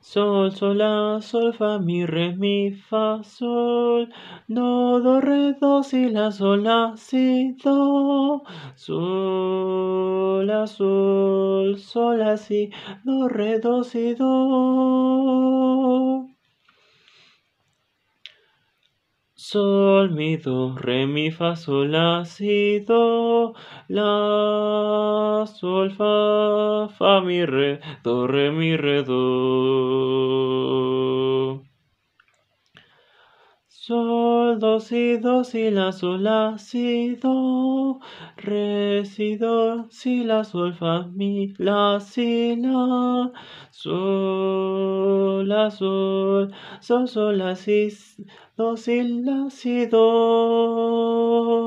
Sol, sol, la, sol, fa, mi, re, mi, fa, sol, do, do, re, do, si, la, sol, la, si, do, sol, la, sol, sol, la, si, do, re, do, si, do. Sol, mi, do, re, mi, fa, sol, la, si, do, la, sol, fa, fa, mi, re, do, re, mi, re, do. Sol, do, si, do, si, la, sol, la, si, do, re, si, do, si, la, sol, fa, mi, la, si, la, sol, la, sol, sol, sol, la, si, do, si, la, si, do.